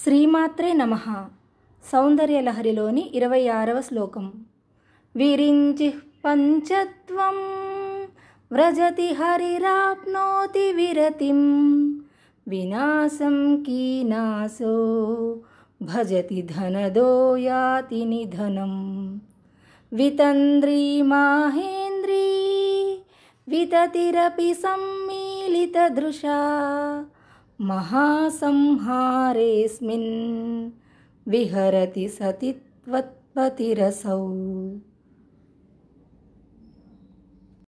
श्रीमात्रे नमः सौन्दर्यलहरिलोनि इरवै आरवश्लोकं विरिञ्चिः पञ्चत्वं व्रजति हरिराप्नोति विरतिं विनासं कीनासो भजति धनदोयाति निधनं वितन्द्री माहेन्द्री विततिरपि सम्मिलितदृशा महासंहारेऽस्मिन् विहरति सति त्वत्पतिरसौ